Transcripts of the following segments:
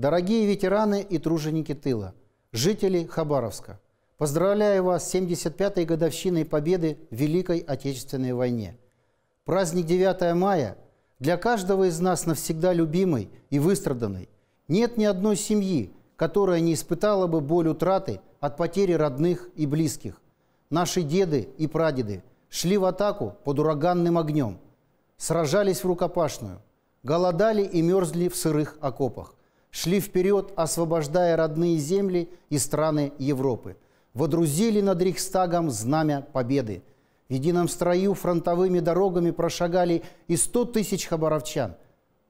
Дорогие ветераны и труженики тыла, жители Хабаровска, поздравляю вас с 75-й годовщиной победы в Великой Отечественной войне. Праздник 9 мая для каждого из нас навсегда любимый и выстраданный. Нет ни одной семьи, которая не испытала бы боль утраты от потери родных и близких. Наши деды и прадеды шли в атаку под ураганным огнем, сражались в рукопашную, голодали и мерзли в сырых окопах шли вперед, освобождая родные земли и страны Европы. Водрузили над Рейхстагом знамя победы. В едином строю фронтовыми дорогами прошагали и 100 тысяч хабаровчан.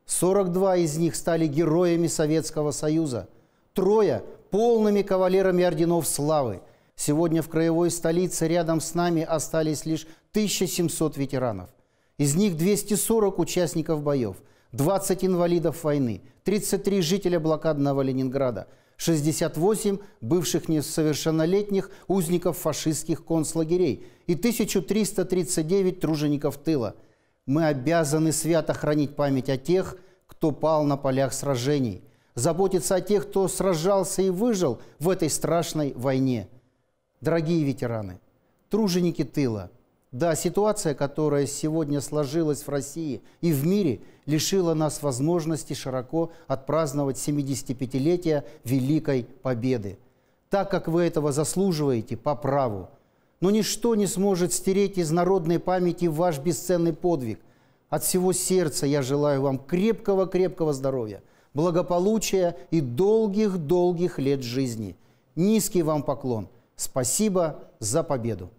42 из них стали героями Советского Союза. Трое – полными кавалерами орденов славы. Сегодня в краевой столице рядом с нами остались лишь 1700 ветеранов. Из них 240 участников боев – 20 инвалидов войны, 33 жителя блокадного Ленинграда, 68 бывших несовершеннолетних узников фашистских концлагерей и 1339 тружеников тыла. Мы обязаны свято хранить память о тех, кто пал на полях сражений, заботиться о тех, кто сражался и выжил в этой страшной войне. Дорогие ветераны, труженики тыла – да, ситуация, которая сегодня сложилась в России и в мире, лишила нас возможности широко отпраздновать 75-летие Великой Победы. Так как вы этого заслуживаете по праву. Но ничто не сможет стереть из народной памяти ваш бесценный подвиг. От всего сердца я желаю вам крепкого-крепкого здоровья, благополучия и долгих-долгих лет жизни. Низкий вам поклон. Спасибо за победу.